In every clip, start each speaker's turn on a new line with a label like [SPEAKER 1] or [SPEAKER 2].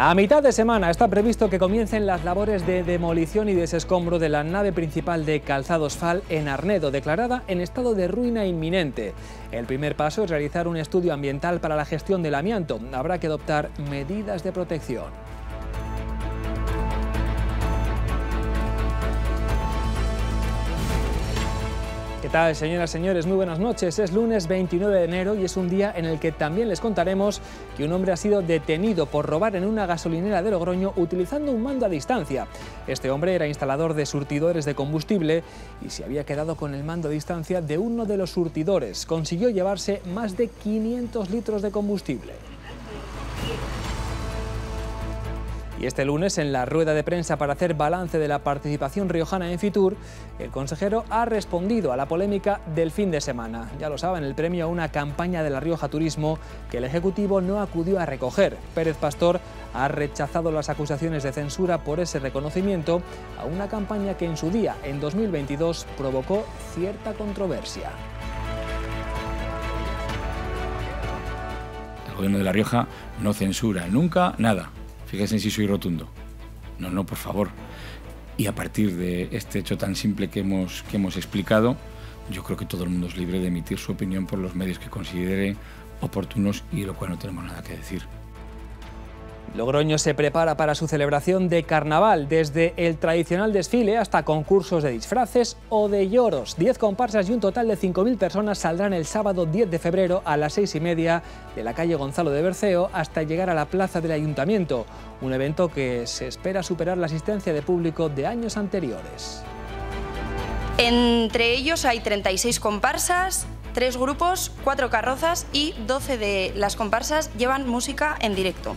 [SPEAKER 1] A mitad de semana está previsto que comiencen las labores de demolición y desescombro de la nave principal de Calzados Fal en Arnedo, declarada en estado de ruina inminente. El primer paso es realizar un estudio ambiental para la gestión del amianto. Habrá que adoptar medidas de protección. ¿Qué tal, señoras y señores? Muy buenas noches. Es lunes 29 de enero y es un día en el que también les contaremos que un hombre ha sido detenido por robar en una gasolinera de Logroño utilizando un mando a distancia. Este hombre era instalador de surtidores de combustible y se había quedado con el mando a distancia de uno de los surtidores. Consiguió llevarse más de 500 litros de combustible. Y este lunes, en la rueda de prensa para hacer balance de la participación riojana en Fitur, el consejero ha respondido a la polémica del fin de semana. Ya lo saben, el premio a una campaña de la Rioja Turismo que el Ejecutivo no acudió a recoger. Pérez Pastor ha rechazado las acusaciones de censura por ese reconocimiento a una campaña que en su día, en 2022, provocó cierta controversia.
[SPEAKER 2] El gobierno de La Rioja no censura nunca nada. Fíjense si soy rotundo. No, no, por favor. Y a partir de este hecho tan simple que hemos, que hemos explicado, yo creo que todo el mundo es libre de emitir su opinión por los medios que considere oportunos y lo cual no tenemos nada que decir.
[SPEAKER 1] Logroño se prepara para su celebración de carnaval, desde el tradicional desfile hasta concursos de disfraces o de lloros. Diez comparsas y un total de 5.000 personas saldrán el sábado 10 de febrero a las 6 y media de la calle Gonzalo de Berceo hasta llegar a la plaza del Ayuntamiento, un evento que se espera superar la asistencia de público de años anteriores.
[SPEAKER 2] Entre ellos hay 36 comparsas, tres grupos, cuatro carrozas y 12 de las comparsas llevan música en directo.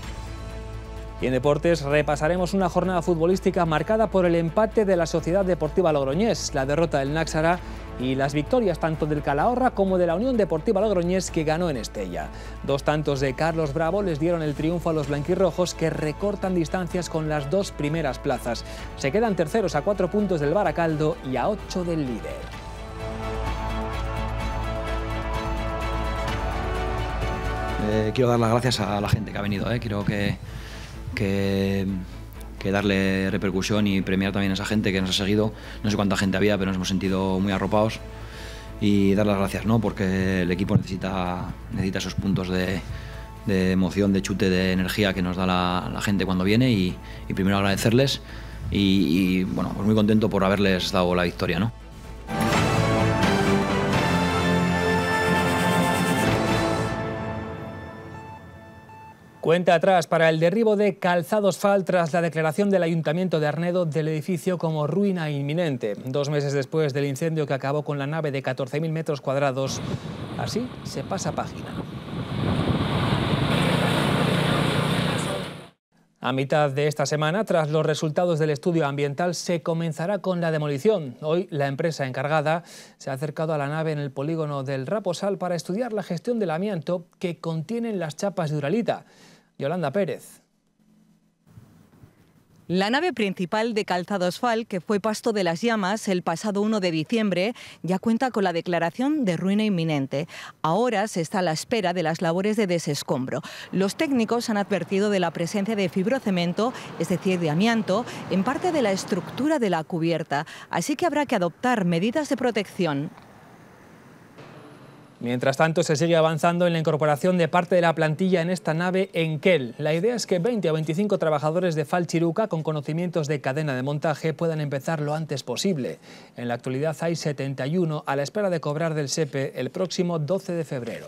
[SPEAKER 1] Y en deportes repasaremos una jornada futbolística marcada por el empate de la Sociedad Deportiva Logroñés, la derrota del Náxara y las victorias tanto del Calahorra como de la Unión Deportiva Logroñés que ganó en Estella. Dos tantos de Carlos Bravo les dieron el triunfo a los blanquirrojos que recortan distancias con las dos primeras plazas. Se quedan terceros a cuatro puntos del Baracaldo y a ocho del líder.
[SPEAKER 3] Eh, quiero dar las gracias a la gente que ha venido. Eh. que que, darle repercusión y premiar también a esa gente que nos ha seguido. No sé cuánta gente había, pero nos hemos sentido muy arropados y dar las gracias, ¿no? Porque el equipo necesita, necesita esos puntos de, emoción, de chute, de energía que nos da la, gente cuando viene y, primero agradecerles y, y, bueno, pues muy contento por haberles dado la victoria, ¿no?
[SPEAKER 1] Cuenta atrás para el derribo de Calzados Fal tras la declaración del Ayuntamiento de Arnedo del edificio como ruina inminente. Dos meses después del incendio que acabó con la nave de 14.000 metros cuadrados, así se pasa página. A mitad de esta semana, tras los resultados del estudio ambiental, se comenzará con la demolición. Hoy, la empresa encargada se ha acercado a la nave en el polígono del Raposal para estudiar la gestión del amianto que contienen las chapas de Uralita. Yolanda Pérez.
[SPEAKER 4] La nave principal de calzado osfal que fue pasto de las llamas el pasado 1 de diciembre, ya cuenta con la declaración de ruina inminente. Ahora se está a la espera de las labores de desescombro. Los técnicos han advertido de la presencia de fibrocemento, es decir, de amianto, en parte de la estructura de la cubierta, así que habrá que adoptar medidas de protección.
[SPEAKER 1] Mientras tanto, se sigue avanzando en la incorporación de parte de la plantilla en esta nave en Kell. La idea es que 20 o 25 trabajadores de Falchiruca con conocimientos de cadena de montaje puedan empezar lo antes posible. En la actualidad hay 71 a la espera de cobrar del SEPE e el próximo 12 de febrero.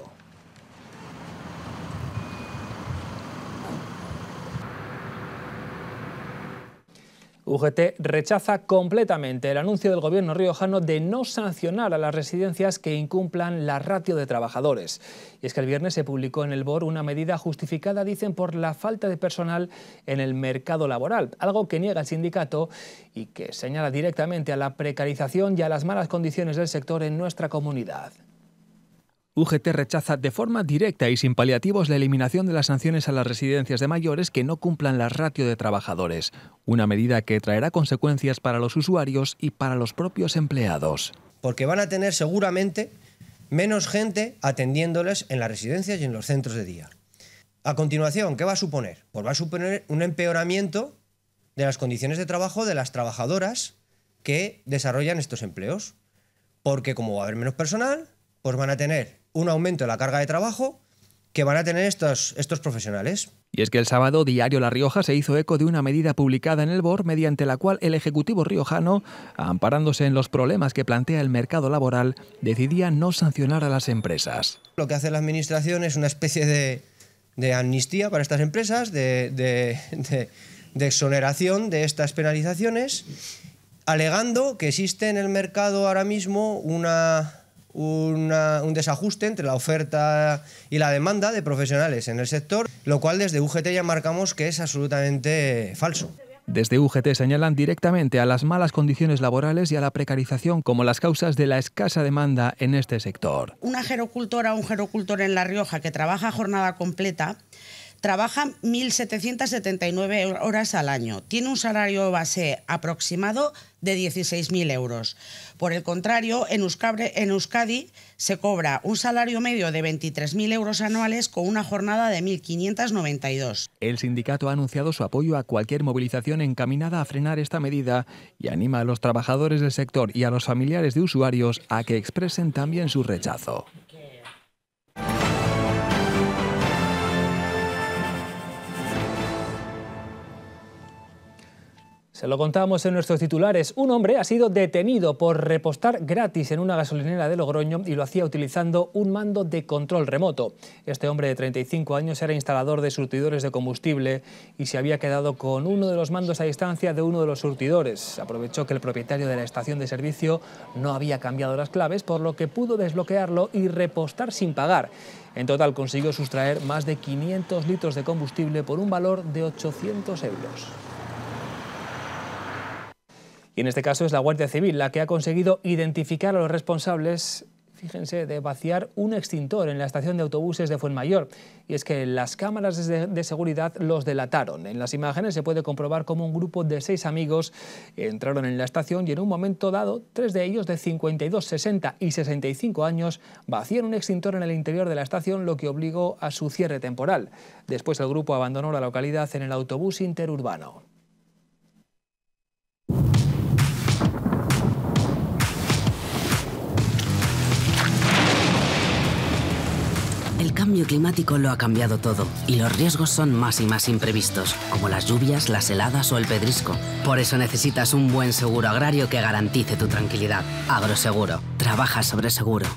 [SPEAKER 1] UGT rechaza completamente el anuncio del gobierno riojano de no sancionar a las residencias que incumplan la ratio de trabajadores. Y es que el viernes se publicó en el BOR una medida justificada, dicen, por la falta de personal en el mercado laboral, algo que niega el sindicato y que señala directamente a la precarización y a las malas condiciones del sector en nuestra comunidad. UGT rechaza de forma directa y sin paliativos la eliminación de las sanciones a las residencias de mayores que no cumplan la ratio de trabajadores, una medida que traerá consecuencias para los usuarios y para los propios empleados.
[SPEAKER 3] Porque van a tener seguramente menos gente atendiéndoles en las residencias y en los centros de día. A continuación, ¿qué va a suponer? Pues va a suponer un empeoramiento de las condiciones de trabajo de las trabajadoras que desarrollan estos empleos. Porque como va a haber menos personal, pues van a tener un aumento de la carga de trabajo que van a tener estos, estos profesionales. Y es que el sábado
[SPEAKER 1] Diario La Rioja se hizo eco de una medida publicada en el BOR mediante la cual el Ejecutivo riojano, amparándose en los problemas que plantea el mercado laboral, decidía no sancionar a las empresas.
[SPEAKER 3] Lo que hace la Administración es una especie de, amnistía para estas empresas, de exoneración de estas penalizaciones, alegando que existe en el mercado ahora mismo una un desajuste entre la oferta y la demanda de profesionales en el sector, lo cual desde UGT ya marcamos que es absolutamente falso.
[SPEAKER 1] Desde UGT señalan directamente a las malas condiciones laborales y a la precarización como las causas de la escasa demanda en este sector.
[SPEAKER 4] Una gerocultora o un gerocultor en La Rioja que trabaja jornada completa trabaja 1.779 horas al año. Tiene un salario base aproximado de 16.000 euros. Por el contrario, en, en Euskadi se cobra un salario medio de 23.000 euros anuales con una jornada de 1.592.
[SPEAKER 1] El sindicato ha anunciado su apoyo a cualquier movilización encaminada a frenar esta medida y anima a los trabajadores del sector y a los familiares de usuarios a que expresen también su rechazo. Se lo contamos en nuestros titulares. Un hombre ha sido detenido por repostar gratis en una gasolinera de Logroño y lo hacía utilizando un mando de control remoto. Este hombre de 35 años era instalador de surtidores de combustible y se había quedado con uno de los mandos a distancia de uno de los surtidores. Aprovechó que el propietario de la estación de servicio no había cambiado las claves, por lo que pudo desbloquearlo y repostar sin pagar. En total consiguió sustraer más de 500 litros de combustible por un valor de 800 euros. Y en este caso es la Guardia Civil la que ha conseguido identificar a los responsables fíjense, de vaciar un extintor en la estación de autobuses de Fuenmayor. Y es que las cámaras de, seguridad los delataron. En las imágenes se puede comprobar cómo un grupo de seis amigos entraron en la estación y en un momento dado, tres de ellos de 52, 60 y 65 años vaciaron un extintor en el interior de la estación, lo que obligó a su cierre temporal. Después el grupo abandonó la localidad en el autobús interurbano.
[SPEAKER 4] El cambio climático lo ha cambiado todo y los riesgos son más y más imprevistos, como las lluvias, las heladas o el pedrisco. Por eso necesitas un buen seguro agrario que garantice tu tranquilidad. Agroseguro. Trabaja sobre seguro.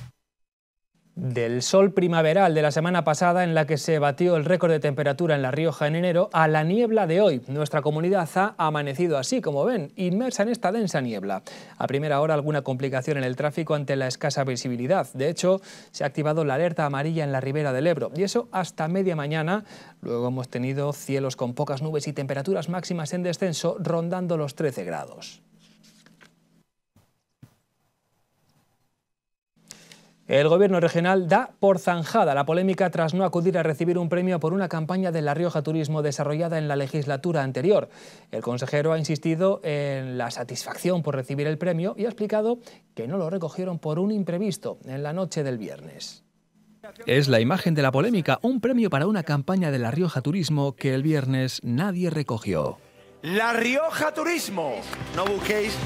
[SPEAKER 1] Del sol primaveral de la semana pasada en la que se batió el récord de temperatura en La Rioja en enero a la niebla de hoy. Nuestra comunidad ha amanecido así, como ven, inmersa en esta densa niebla. A primera hora alguna complicación en el tráfico ante la escasa visibilidad. De hecho, se ha activado la alerta amarilla en la ribera del Ebro y eso hasta media mañana. Luego hemos tenido cielos con pocas nubes y temperaturas máximas en descenso rondando los 13 grados. El gobierno regional da por zanjada la polémica tras no acudir a recibir un premio por una campaña de La Rioja Turismo desarrollada en la legislatura anterior. El consejero ha insistido en la satisfacción por recibir el premio y ha explicado que no lo recogieron por un imprevisto en la noche del viernes. Es la imagen de la polémica, un premio para una campaña de La Rioja Turismo que el viernes nadie recogió.
[SPEAKER 3] La Rioja Turismo. No busquéis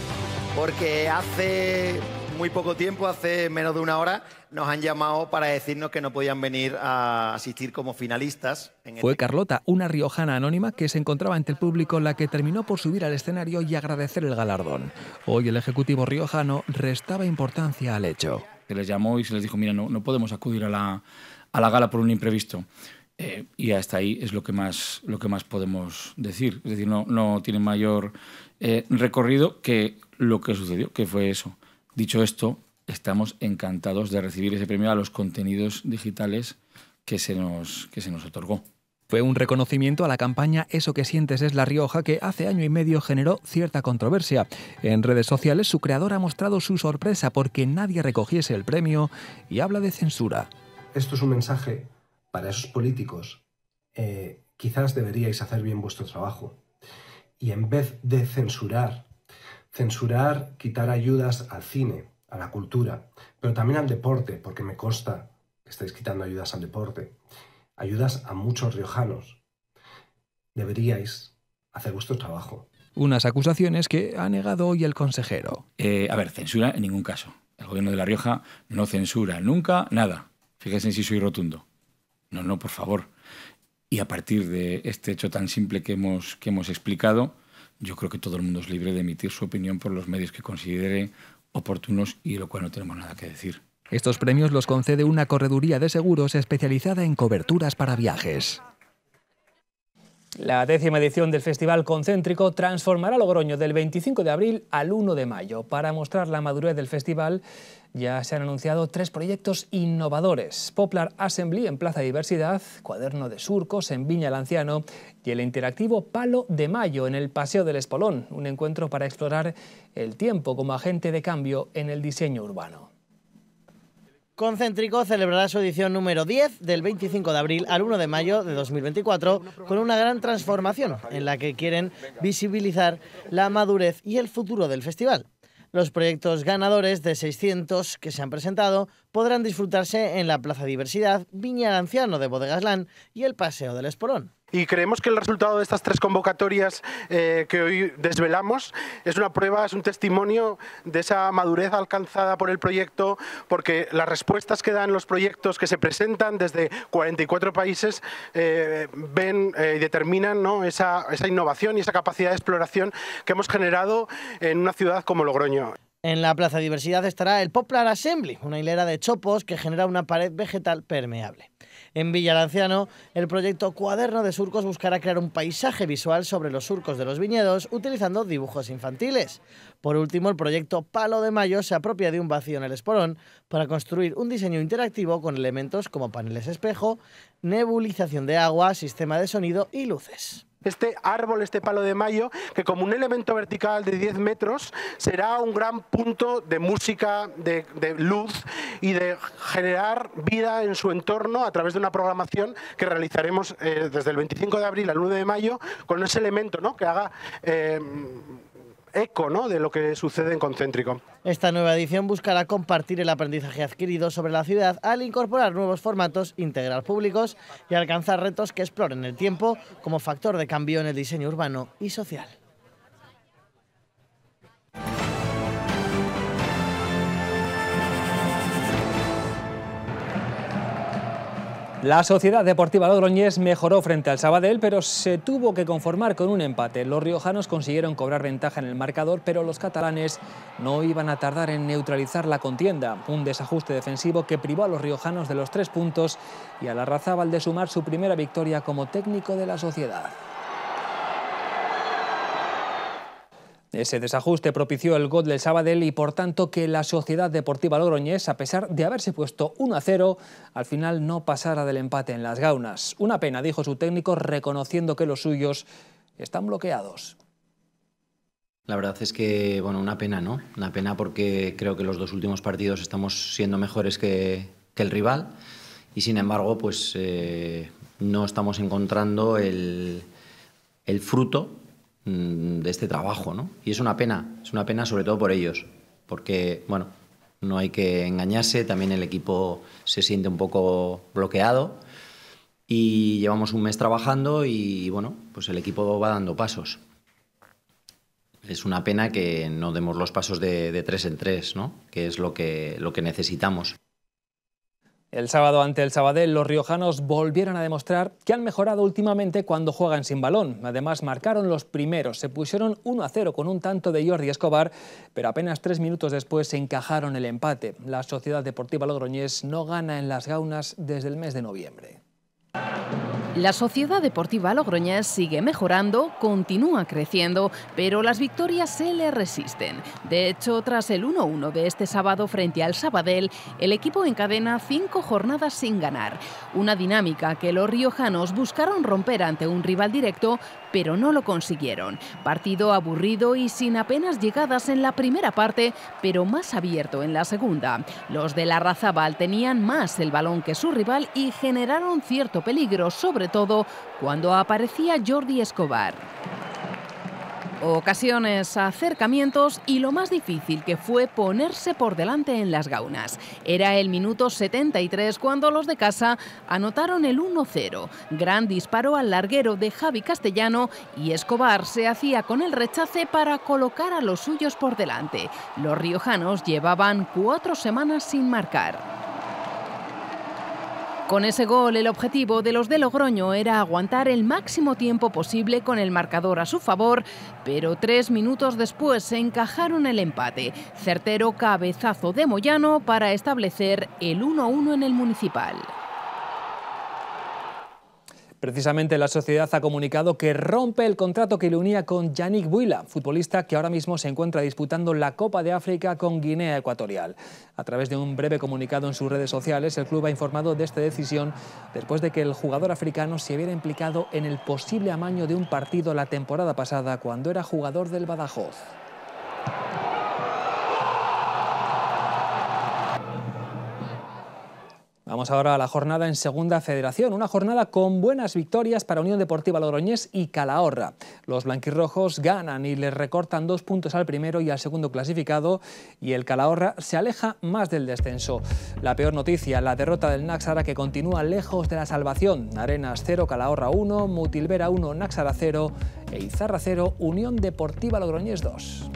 [SPEAKER 3] porque hace muy poco tiempo, hace menos de una hora, nos han llamado para decirnos que no podían venir a asistir como finalistas. Fue
[SPEAKER 1] Carlota, una riojana anónima que se encontraba ante el público, la que terminó por subir al escenario y agradecer el galardón. Hoy el Ejecutivo riojano restaba importancia
[SPEAKER 2] al hecho. Se les llamó y se les dijo, mira, no, podemos acudir a la, gala por un imprevisto. Eh, y hasta ahí es lo que más, lo que más podemos decir. Es decir, no, no tiene mayor eh, recorrido que lo que sucedió, que fue eso. Dicho esto, estamos encantados de recibir ese premio a los contenidos digitales que se nos, que se nos otorgó. Fue un reconocimiento a la campaña Eso que sientes es
[SPEAKER 1] La Rioja que hace año y medio generó cierta controversia. En redes sociales su creador ha mostrado su sorpresa porque nadie recogiese el premio y habla de censura. Esto es un mensaje para esos políticos. Eh, quizás deberíais hacer bien vuestro trabajo. Y en vez de censurar censurar, quitar ayudas al
[SPEAKER 3] cine, a la cultura, pero también al deporte, porque me consta que estáis quitando ayudas al deporte, ayudas a muchos riojanos. Deberíais hacer vuestro trabajo.
[SPEAKER 2] Unas acusaciones que ha negado hoy el consejero. Eh, a ver, censura en ningún caso. El gobierno de La Rioja no censura nunca nada. Fíjense si soy rotundo. No, no, por favor. Y a partir de este hecho tan simple que hemos, que hemos explicado, yo creo que todo el mundo es libre de emitir su opinión por los medios que considere oportunos y lo cual no tenemos nada que decir.
[SPEAKER 1] Estos premios los concede una correduría de seguros especializada en coberturas para viajes.
[SPEAKER 2] La décima edición del
[SPEAKER 1] Festival Concéntrico transformará Logroño del 25 de abril al 1 de mayo. Para mostrar la madurez del festival ya se han anunciado tres proyectos innovadores. Poplar Assembly en Plaza Diversidad, Cuaderno de Surcos en Viña Anciano y el interactivo Palo de Mayo en el Paseo del Espolón, un encuentro para explorar el tiempo como agente de cambio en el diseño urbano.
[SPEAKER 5] Concéntrico celebrará su edición número 10 del 25 de abril al 1 de mayo de 2024 con una gran transformación en la que quieren visibilizar la madurez y el futuro del festival. Los proyectos ganadores de 600 que se han presentado podrán disfrutarse en la Plaza Diversidad, Viña Anciano de Bodegas y el Paseo del Espolón.
[SPEAKER 2] Y creemos que el resultado de estas tres convocatorias
[SPEAKER 1] eh, que hoy desvelamos es una prueba, es un testimonio de esa madurez alcanzada por el proyecto, porque las respuestas que dan los proyectos que se presentan desde 44 países eh, ven eh, y determinan esa, esa innovación y esa capacidad de exploración que hemos generado en una ciudad como Logroño.
[SPEAKER 5] En la Plaza Diversidad estará el Poplar Assembly, una hilera de chopos que genera una pared vegetal permeable. En Villaranciano, el proyecto Cuaderno de Surcos buscará crear un paisaje visual sobre los surcos de los viñedos utilizando dibujos infantiles. Por último, el proyecto Palo de Mayo se apropia de un vacío en el esporón para construir un diseño interactivo con elementos como paneles espejo, nebulización de agua, sistema de sonido y luces este árbol, este
[SPEAKER 1] palo de mayo, que como un elemento vertical de 10 metros será un gran punto de música, de, luz y de generar vida en su entorno a través de una programación que realizaremos eh, desde el 25 de abril al 1 de mayo con ese elemento
[SPEAKER 3] ¿no? que haga... Eh, eco de lo que sucede en Concéntrico.
[SPEAKER 5] Esta nueva edición buscará compartir el aprendizaje adquirido sobre la ciudad al incorporar nuevos formatos, integrar públicos y alcanzar retos que exploren el tiempo como factor de cambio en el diseño urbano y social.
[SPEAKER 1] La Sociedad Deportiva Logroñés mejoró frente al Sabadell, pero se tuvo que conformar con un empate. Los riojanos consiguieron cobrar ventaja en el marcador, pero los catalanes no iban a tardar en neutralizar la contienda. Un desajuste defensivo que privó a los riojanos de los tres puntos y a la Razabal de sumar su primera victoria como técnico de la Sociedad. Ese desajuste propició el gol del Sabadell y por tanto que la Sociedad Deportiva Logroñés, a pesar de haberse puesto 1 a 0, al final no pasara del empate en las gaunas. Una pena, dijo su técnico, reconociendo que los suyos están bloqueados.
[SPEAKER 3] La verdad es que, bueno, una pena, ¿no? Una pena porque creo que los dos últimos partidos estamos siendo mejores que, el rival y sin embargo, pues eh, no estamos encontrando el fruto Mm, de este trabajo, ¿no? Y es una pena, es una pena sobre todo por ellos, porque, bueno, no hay que engañarse, también el equipo se siente un poco bloqueado y llevamos un mes trabajando y, bueno, pues el equipo va dando pasos. Es una pena que no demos los pasos de, tres en tres, ¿no? Que es lo que, lo que necesitamos.
[SPEAKER 1] El sábado ante el Sabadell, los riojanos volvieron a demostrar que han mejorado últimamente cuando juegan sin balón. Además, marcaron los primeros, se pusieron 1 a 0 con un tanto de Jordi Escobar, pero apenas tres minutos después se encajaron el empate. La Sociedad Deportiva Logroñés no gana en las gaunas desde el mes de noviembre.
[SPEAKER 4] La Sociedad Deportiva Logroñés sigue mejorando, continúa creciendo, pero las victorias se le resisten. De hecho, tras el 1-1 de este sábado frente al Sabadell, el equipo encadena cinco jornadas sin ganar. Una dinámica que los riojanos buscaron romper ante un rival directo, pero no lo consiguieron. Partido aburrido y sin apenas llegadas en la primera parte, pero más abierto en la segunda. Los de la Razabal tenían más el balón que su rival y generaron cierto peligro, sobre todo cuando aparecía Jordi Escobar. Ocasiones, acercamientos y lo más difícil que fue ponerse por delante en las gaunas. Era el minuto 73 cuando los de casa anotaron el 1-0. Gran disparo al larguero de Javi Castellano y Escobar se hacía con el rechace para colocar a los suyos por delante. Los riojanos llevaban cuatro semanas sin marcar. Con ese gol, el objetivo de los de Logroño era aguantar el máximo tiempo posible con el marcador a su favor, pero tres minutos después se encajaron el empate. Certero cabezazo de Moyano para establecer el 1-1 en el municipal.
[SPEAKER 1] Precisamente la sociedad ha comunicado que rompe el contrato que le unía con Yannick Buila, futbolista que ahora mismo se encuentra disputando la Copa de África con Guinea Ecuatorial. A través de un breve comunicado en sus redes sociales, el club ha informado de esta decisión después de que el jugador africano se hubiera implicado en el posible amaño de un partido la temporada pasada cuando era jugador del Badajoz. Vamos ahora a la jornada en Segunda Federación, una jornada con buenas victorias para Unión Deportiva Logroñés y Calahorra. Los blanquirrojos ganan y les recortan dos puntos al primero y al segundo clasificado y el Calahorra se aleja más del descenso. La peor noticia, la derrota del Naxara que continúa lejos de la salvación. Arenas 0, Calahorra 1, Mutilvera 1, Naxara 0 e Izarra 0, Unión Deportiva Logroñés 2.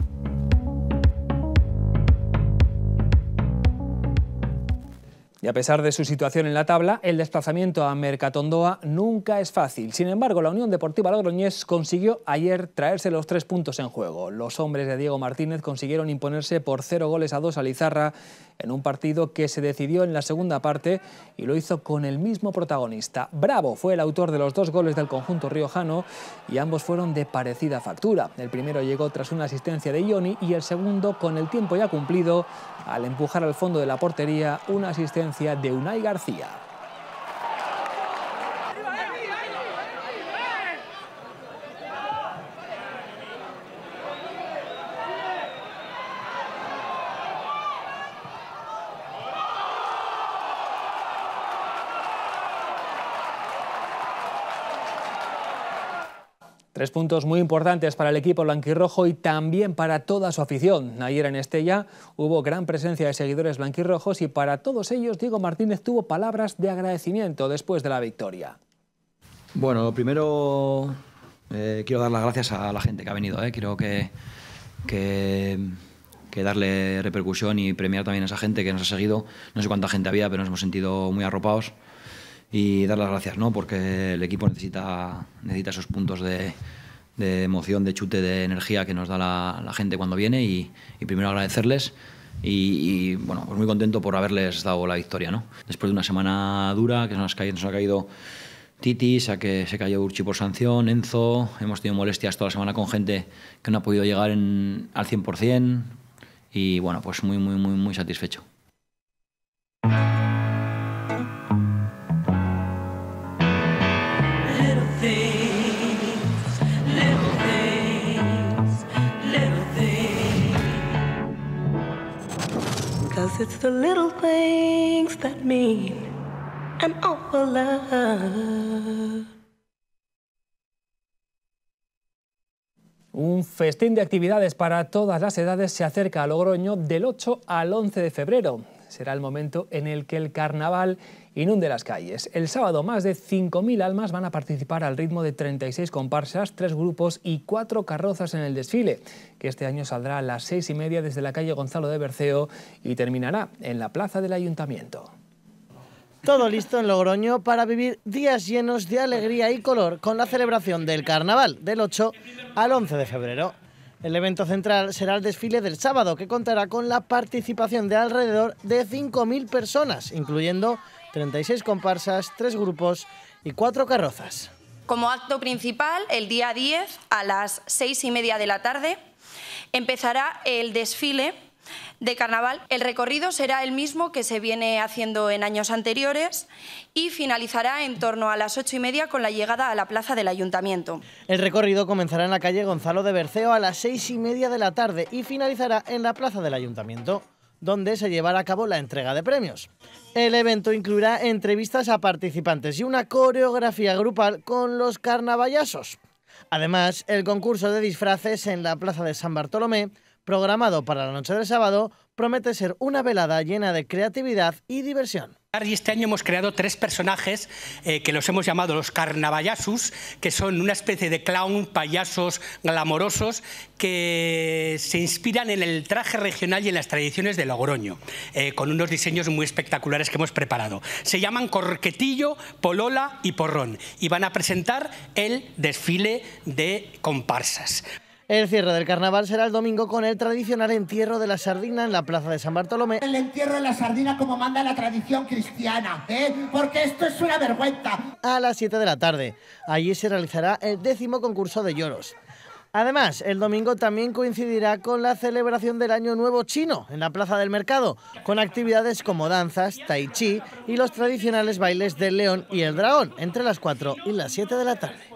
[SPEAKER 1] Y a pesar de su situación en la tabla, el desplazamiento a Mercatondoa nunca es fácil. Sin embargo, la Unión Deportiva Logroñés consiguió ayer traerse los tres puntos en juego. Los hombres de Diego Martínez consiguieron imponerse por cero goles a dos a Lizarra en un partido que se decidió en la segunda parte y lo hizo con el mismo protagonista. Bravo fue el autor de los dos goles del conjunto riojano y ambos fueron de parecida factura. El primero llegó tras una asistencia de Ioni y el segundo, con el tiempo ya cumplido, al empujar al fondo de la portería una asistencia de Unai García. puntos muy importantes para el equipo blanquirrojo y también para toda su afición. Ayer en Estella hubo gran presencia de seguidores blanquirrojos y para todos ellos Diego Martínez tuvo palabras de agradecimiento después de la victoria.
[SPEAKER 3] Bueno, primero eh, quiero dar las gracias a la gente que ha venido. Eh. Quiero que, que, que, darle repercusión y premiar también a esa gente que nos ha seguido. No sé cuánta gente había, pero nos hemos sentido muy arropados y dar las gracias, ¿no? Porque el equipo necesita, necesita esos puntos de, emoción, de chute, de energía que nos da la, gente cuando viene y, primero agradecerles y, bueno, pues muy contento por haberles dado la victoria, ¿no? Después de una semana dura, que nos, nos ha caído Titi, se, que, se cayó Urchi por sanción, Enzo, hemos tenido molestias toda la semana con gente que no ha podido llegar al 100% y bueno, pues muy, muy, muy, muy satisfecho.
[SPEAKER 4] little
[SPEAKER 1] Un festín de actividades para todas las edades se acerca a Logroño del 8 al 11 de febrero será el momento en el que el carnaval inunde las calles. El sábado más de 5.000 almas van a participar al ritmo de 36 comparsas, 3 grupos y 4 carrozas en el desfile, que este año saldrá a las seis y media desde la calle Gonzalo de Berceo
[SPEAKER 5] y terminará en la plaza del ayuntamiento. Todo listo en Logroño para vivir días llenos de alegría y color con la celebración del carnaval del 8 al 11 de febrero. El evento central será el desfile del sábado, que contará con la participación de alrededor de 5.000 personas, incluyendo 36 comparsas, 3 grupos y 4 carrozas.
[SPEAKER 2] Como acto principal, el día 10 a las 6 y media de la tarde empezará el desfile de carnaval. El recorrido será el mismo que se viene haciendo en años anteriores y finalizará
[SPEAKER 5] en torno a las ocho y media con la llegada a la plaza del Ayuntamiento. El recorrido comenzará en la calle Gonzalo de Berceo a las seis y media de la tarde y finalizará en la plaza del Ayuntamiento donde se llevará a cabo la entrega de premios. El evento incluirá entrevistas a participantes y una coreografía grupal con los carnavallasos. Además, el concurso de disfraces en la Plaza de San Bartolomé programado para la noche del sábado, promete ser una velada llena de creatividad y diversión.
[SPEAKER 1] este año hemos creado tres personajes eh, que los hemos llamado los carnavallasus, que son una especie de clown, payasos glamorosos que se inspiran en el traje regional y en las tradiciones de Logroño, eh, con unos diseños muy espectaculares que hemos preparado. Se llaman Corquetillo, Polola y Porrón y van a presentar el desfile de comparsas.
[SPEAKER 5] El cierre del carnaval será el domingo con el tradicional entierro de la sardina en la plaza de San Bartolomé. El entierro de la sardina como manda la tradición cristiana, ¿eh? porque esto es una vergüenza. A las 7 de la tarde. Allí se realizará el décimo concurso de lloros. Además, el domingo también coincidirá con la celebración del Año Nuevo Chino en la Plaza del Mercado, con actividades como danzas, tai chi y los tradicionales bailes del león y el dragón entre las 4 y las 7 de la tarde.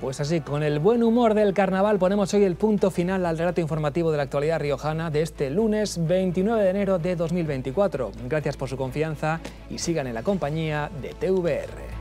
[SPEAKER 5] Pues así,
[SPEAKER 1] con el buen humor del carnaval ponemos hoy el punto final al relato informativo de la actualidad riojana de este lunes 29 de enero de 2024. Gracias por su confianza y sigan en la compañía de TVR.